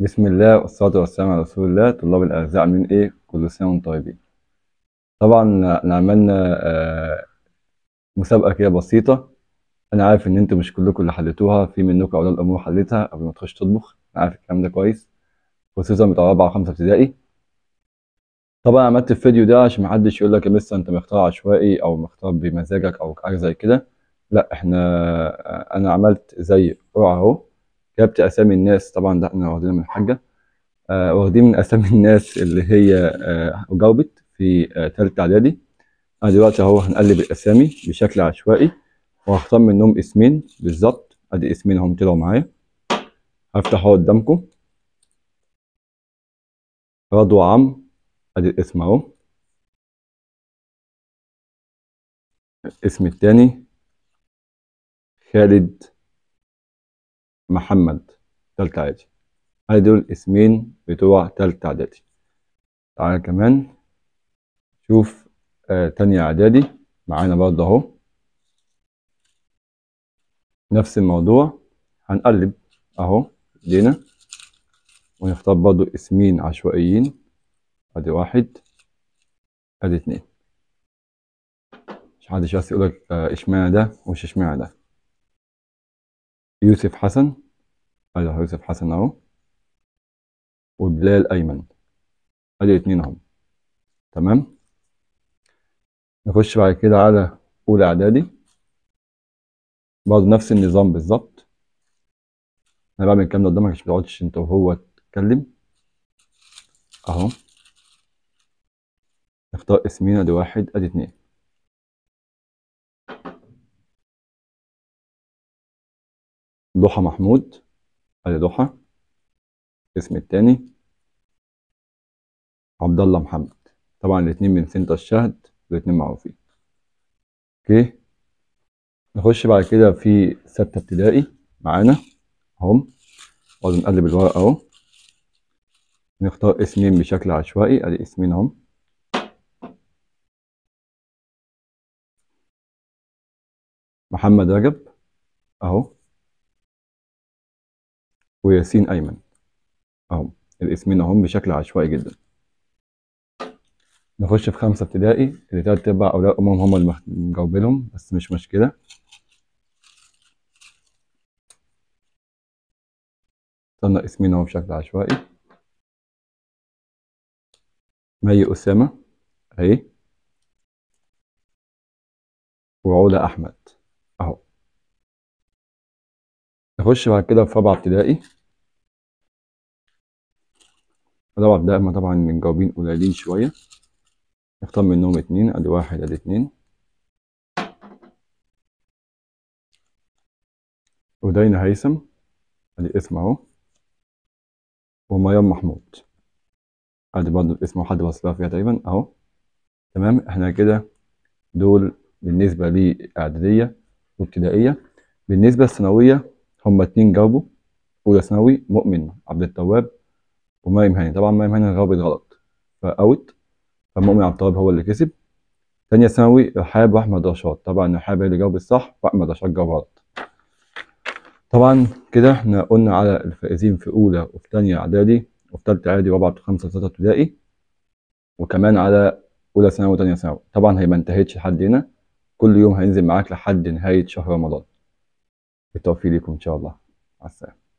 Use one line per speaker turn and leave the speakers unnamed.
بسم الله والصلاة والسلام على رسول الله طلاب الأرزاق عاملين إيه؟ كل سنة وأنتم طيبين. طبعا احنا عملنا آه، مسابقة كده بسيطة أنا عارف إن أنتم مش كلكم اللي حليتوها في منكم أولاد الأمور حليتها قبل ما تخش تطبخ أنا عارف الكلام ده كويس خصوصا بتاع رابعة وخمسة ابتدائي. طبعا عملت الفيديو ده عشان محدش يقول لك يا لسه أنت مختار عشوائي أو مختار بمزاجك أو حاجة زي كده لا احنا آه، أنا عملت زي قرعة أهو جبت اسامي الناس طبعا ده احنا واخدينها من الحاجه آه، واخدين من اسامي الناس اللي هي آه، جاوبت في ثالثه آه، اعدادي انا دلوقتي اهو هنقلب الاسامي بشكل عشوائي وهختار منهم اسمين بالظبط ادي اسمين هم طلعوا معايا
هفتحه قدامكم رضوى عم ادي الاسم اهو الاسم التاني خالد محمد
تالتة اعدادي هاي دول اسمين بتوع تالتة اعدادي تعالى كمان شوف آه تانية اعدادي معانا برضه اهو نفس الموضوع هنقلب اهو دينا ونختار برضو اسمين عشوائيين ادي واحد ادي اتنين مش حدش يقولك آه، اشمعنى ده ومش اشمعنى ده يوسف حسن ادي أيوه، يوسف حسن اهو وبلال ايمن ادي اتنين اهم تمام نخش بعد كده على اولى اعدادي برضه نفس النظام بالظبط انا بعمل الكلام ده قدامك عشان متقعدش انت وهو تتكلم اهو
نختار اسمين ادي واحد ادي اتنين ضحى محمود ادي ضحى الاسم التاني عبد
الله محمد طبعا الاتنين من سنت الشهد الاتنين معروفين اوكي نخش بعد كده في ستة ابتدائي معانا اهم عاوز نقلب الورق اهو نختار اسمين بشكل عشوائي ادي
اسمين اهم محمد رجب اهو وياسين أيمن أهو الاسمين أهم بشكل عشوائي جدا
نخش في خمسة ابتدائي اللي تلات أرباع أولاد أمهم هم اللي مجاوبينهم بس
مش مشكلة استنى اسمين أهو بشكل عشوائي مي أسامة أهي وعلا أحمد اخش بعد كده في رابعه ابتدائي
رابعه ابتدائي طبعا الجوابين قليلين شويه نختار منهم اتنين ادي واحد ادي اتنين
ودينا هيثم ادي اسم اهو وميام محمود ادي برضه اسمه حد
وصلها فيها تقريبا اهو تمام احنا كده دول بالنسبه للاعداديه وابتدائيه بالنسبه للثانويه هما اتنين جاوبوا اولى ثانوي مؤمن عبد التواب ومريم هاني طبعا مريم هاني جاوبت غلط فاوت فمؤمن عبد التواب هو اللي كسب تانية ثانوي رحاب واحمد رشاد طبعا رحاب اللي جاوب الصح واحمد رشاد جاوب غلط طبعا كده احنا قلنا على الفائزين في اولى وفي تانية اعدادي وفي تالتة اعدادي ورابعة وخمسة وستة ابتدائي وكمان على اولى ثانوي وتانية ثانوي طبعا هي ما انتهتش لحد هنا كل يوم هينزل
معاك لحد نهاية شهر رمضان بالتوفيق لكم ان شاء الله مع السلامه